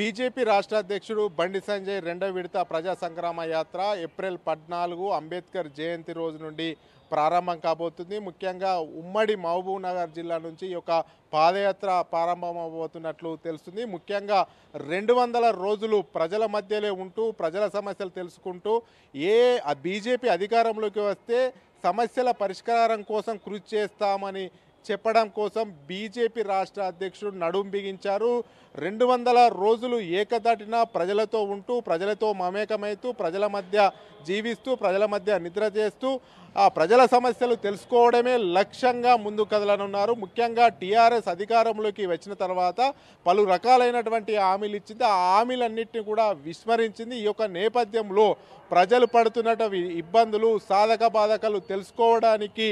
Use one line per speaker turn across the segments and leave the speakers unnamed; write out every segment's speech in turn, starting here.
BJP రాష్ట్ర అధ్యక్షుడు బండి సంజయ్ రెండో విడత ప్రజా సంగ్రామ యాత్ర ఏప్రిల్ పద్నాలుగు అంబేద్కర్ జయంతి రోజు నుండి ప్రారంభం కాబోతుంది ముఖ్యంగా ఉమ్మడి మహబూబ్ నగర్ జిల్లా నుంచి ఈ యొక్క పాదయాత్ర ప్రారంభమవుతున్నట్లు తెలుస్తుంది ముఖ్యంగా రెండు వందల రోజులు ప్రజల మధ్యలో ఉంటూ ప్రజల సమస్యలు తెలుసుకుంటూ ఏ బీజేపీ అధికారంలోకి వస్తే సమస్యల పరిష్కారం కోసం కృషి చేస్తామని చెప్పడం కోసం బీజేపీ రాష్ట్ర అధ్యక్షుడు నడుం బిగించారు రెండు వందల రోజులు ఏకదాటిన ప్రజలతో ఉంటూ ప్రజలతో మమేకమైతూ ప్రజల మధ్య జీవిస్తూ ప్రజల మధ్య నిద్ర చేస్తూ ఆ ప్రజల సమస్యలు తెలుసుకోవడమే లక్ష్యంగా ముందు కదలనున్నారు ముఖ్యంగా టీఆర్ఎస్ అధికారంలోకి వచ్చిన తర్వాత పలు రకాలైనటువంటి హామీలు ఇచ్చింది ఆ హామీలన్నింటినీ కూడా విస్మరించింది ఈ యొక్క నేపథ్యంలో ప్రజలు పడుతున్నటువంటి ఇబ్బందులు సాధక బాధకాలు తెలుసుకోవడానికి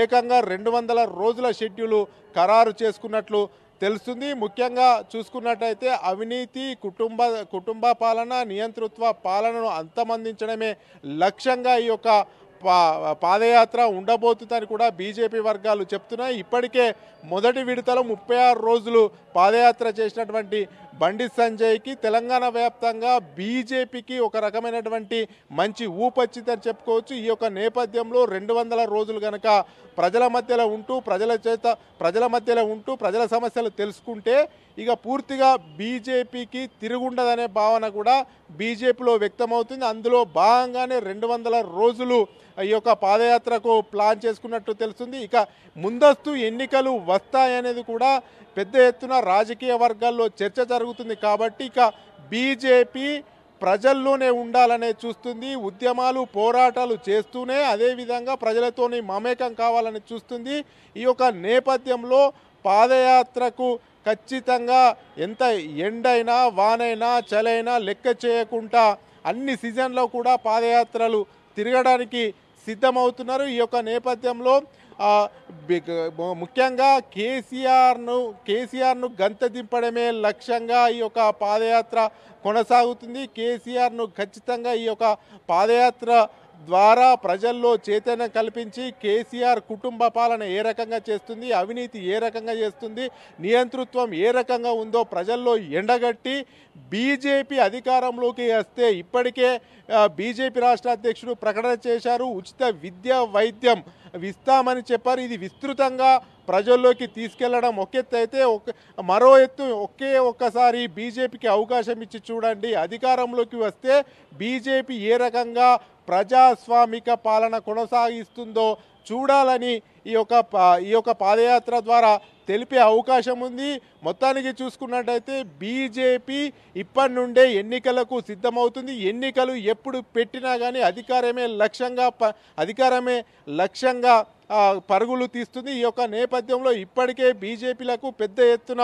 ఏకంగా రెండు వందల రోజుల షెడ్యూలు ఖరారు చేసుకున్నట్లు తెలుస్తుంది ముఖ్యంగా చూసుకున్నట్టయితే అవినీతి కుటుంబ కుటుంబ పాలన నియంతృత్వ పాలనను అంతమందించడమే లక్ష్యంగా ఈ యొక్క పాదయాత్ర ఉండబోతుందని కూడా బీజేపీ వర్గాలు చెప్తున్నాయి ఇప్పటికే మొదటి విడతలో ముప్పై ఆరు రోజులు పాదయాత్ర చేసినటువంటి బండి సంజయ్కి తెలంగాణ వ్యాప్తంగా బీజేపీకి ఒక రకమైనటువంటి మంచి ఊపచ్చిందని చెప్పుకోవచ్చు ఈ యొక్క నేపథ్యంలో రెండు వందల రోజులు కనుక ప్రజల మధ్యలో ఉంటూ ప్రజల చేత ప్రజల మధ్యలో ఉంటూ ప్రజల సమస్యలు తెలుసుకుంటే ఇక పూర్తిగా బీజేపీకి తిరుగుండదనే భావన కూడా బీజేపీలో వ్యక్తమవుతుంది అందులో భాగంగానే రెండు వందల రోజులు ఈ యొక్క పాదయాత్రకు ప్లాన్ చేసుకున్నట్టు తెలుస్తుంది ఇక ముందస్తు ఎన్నికలు వస్తాయనేది కూడా పెద్ద ఎత్తున రాజకీయ వర్గాల్లో చర్చ జరుగు జరుగుతుంది కాబట్టి ఇక బీజేపీ ప్రజల్లోనే ఉండాలనే చూస్తుంది ఉద్యమాలు పోరాటాలు చేస్తూనే అదేవిధంగా ప్రజలతోని మమేకం కావాలని చూస్తుంది ఈ యొక్క నేపథ్యంలో పాదయాత్రకు ఖచ్చితంగా ఎంత ఎండైనా వానైనా చలైనా లెక్క చేయకుండా అన్ని సీజన్లో కూడా పాదయాత్రలు తిరగడానికి సిద్ధమవుతున్నారు ఈ యొక్క నేపథ్యంలో ముఖ్యంగా కేసీఆర్ను కేసీఆర్ను గంతదింపడమే లక్ష్యంగా ఈ యొక్క పాదయాత్ర కొనసాగుతుంది కేసీఆర్ను ఖచ్చితంగా ఈ యొక్క పాదయాత్ర ద్వారా ప్రజల్లో చైతన్యం కల్పించి కేసీఆర్ కుటుంబ పాలన ఏ రకంగా చేస్తుంది అవినీతి ఏ రకంగా చేస్తుంది నియంతృత్వం ఏ రకంగా ఉందో ప్రజల్లో ఎండగట్టి బీజేపీ అధికారంలోకి వస్తే ఇప్పటికే బీజేపీ రాష్ట్ర అధ్యక్షుడు ప్రకటన చేశారు ఉచిత విద్య వైద్యం ఇస్తామని చెప్పారు ఇది విస్తృతంగా ప్రజల్లోకి తీసుకెళ్లడం ఒక ఎత్తు అయితే ఒక మరో ఎత్తు ఒకే ఒక్కసారి బీజేపీకి అవకాశం ఇచ్చి చూడండి అధికారంలోకి వస్తే బీజేపీ ఏ రకంగా ప్రజాస్వామిక పాలన కొనసాగిస్తుందో చూడాలని ఈ యొక్క ఈ యొక్క పాదయాత్ర ద్వారా తెలిపే అవకాశం ఉంది మొత్తానికి చూసుకున్నట్టయితే బీజేపీ ఇప్పటి నుండే ఎన్నికలకు సిద్ధమవుతుంది ఎన్నికలు ఎప్పుడు పెట్టినా కానీ అధికారమే లక్ష్యంగా అధికారమే లక్ష్యంగా పరుగులు తీస్తుంది ఈ యొక్క నేపథ్యంలో ఇప్పటికే బీజేపీలకు పెద్ద ఎత్తున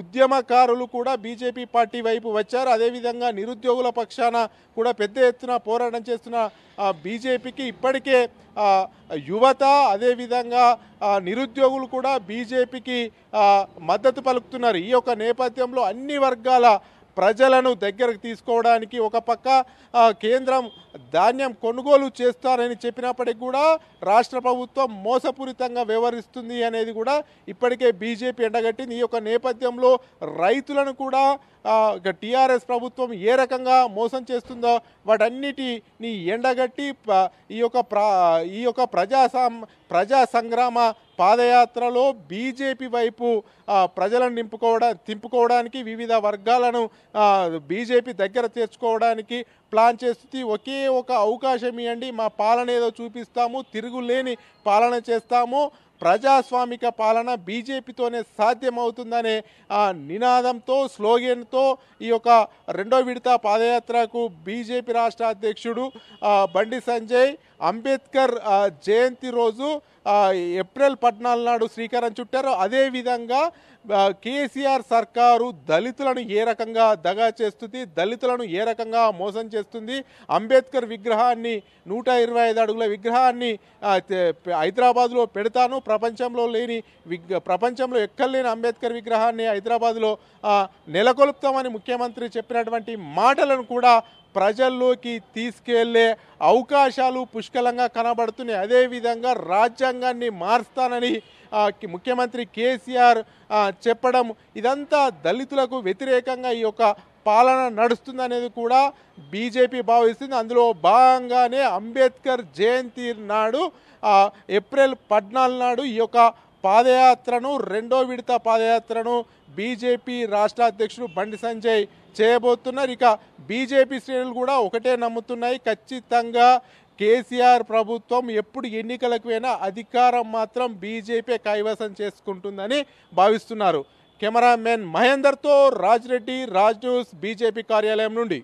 ఉద్యమకారులు కూడా బీజేపీ పార్టీ వైపు వచ్చారు అదేవిధంగా నిరుద్యోగుల పక్షాన కూడా పెద్ద ఎత్తున పోరాటం చేస్తున్న బీజేపీకి ఇప్పటికే యువత అదేవిధంగా కూడా నిరుద్యోగులు కూడా బీజేపీకి మద్దతు పలుకుతున్నారు ఈ యొక్క నేపథ్యంలో అన్ని వర్గాల ప్రజలను దగ్గరకు తీసుకోవడానికి ఒక పక్క కేంద్రం ధాన్యం కొనుగోలు చేస్తారని చెప్పినప్పటికీ కూడా రాష్ట్ర ప్రభుత్వం మోసపూరితంగా వ్యవహరిస్తుంది అనేది కూడా ఇప్పటికే బీజేపీ ఎండగట్టింది ఈ యొక్క నేపథ్యంలో రైతులను కూడా టీఆర్ఎస్ ప్రభుత్వం ఏ రకంగా మోసం చేస్తుందో వాటన్నిటిని ఎండగట్టి ఈ యొక్క ప్ర ఈ యొక్క ప్రజా సం ప్రజా సంగ్రామ పాదయాత్రలో బీజేపీ వైపు ప్రజలను నింపుకోవడా తింపుకోవడానికి వివిధ వర్గాలను బీజేపీ దగ్గర తెచ్చుకోవడానికి ప్లాన్ చేస్తుంది ఒకే ఒక అవకాశం ఇవ్వండి మా పాలన ఏదో చూపిస్తాము తిరుగులేని పాలన చేస్తాము ప్రజాస్వామిక పాలన బీజేపీతోనే సాధ్యమవుతుందనే ఆ నినాదంతో స్లోగన్తో ఈ యొక్క రెండో విడత పాదయాత్రకు బీజేపీ రాష్ట్ర అధ్యక్షుడు బండి సంజయ్ అంబేద్కర్ జయంతి రోజు ఏప్రిల్ పద్నాలుగు నాడు శ్రీకారం చుట్టారు అదేవిధంగా కేసీఆర్ సర్కారు దళితులను ఏ రకంగా దగా చేస్తుంది దళితులను ఏ రకంగా మోసం చేస్తుంది అంబేద్కర్ విగ్రహాన్ని నూట ఇరవై ఐదు అడుగుల విగ్రహాన్ని హైదరాబాద్లో పెడతాను ప్రపంచంలో లేని ప్రపంచంలో ఎక్కలేని అంబేద్కర్ విగ్రహాన్ని హైదరాబాద్లో నెలకొల్పుతామని ముఖ్యమంత్రి చెప్పినటువంటి మాటలను కూడా ప్రజల్లోకి తీసుకెళ్లే అవకాశాలు పుష్కలంగా కనబడుతున్నాయి అదేవిధంగా రాజ్యాంగాన్ని మారుస్తానని ముఖ్యమంత్రి కేసీఆర్ చెప్పడం ఇదంతా దళితులకు వ్యతిరేకంగా ఈ యొక్క పాలన నడుస్తుందనేది కూడా బీజేపీ భావిస్తుంది అందులో భాగంగానే అంబేద్కర్ జయంతి నాడు ఏప్రిల్ పద్నాలుగు నాడు ఈ యొక్క పాదయాత్రను రెండో విడత పాదయాత్రను బీజేపీ రాష్ట్ర అధ్యక్షుడు బండి సంజయ్ చేయబోతున్నారు ఇక బీజేపీ శ్రేణులు కూడా ఒకటే నమ్ముతున్నాయి ఖచ్చితంగా కేసీఆర్ ప్రభుత్వం ఎప్పుడు ఎన్నికలకు పోయినా అధికారం మాత్రం బీజేపీ కైవసం చేసుకుంటుందని భావిస్తున్నారు కెమెరామెన్ మహేందర్తో రాజ్రెడ్డి రాజ్ న్యూస్ బీజేపీ కార్యాలయం నుండి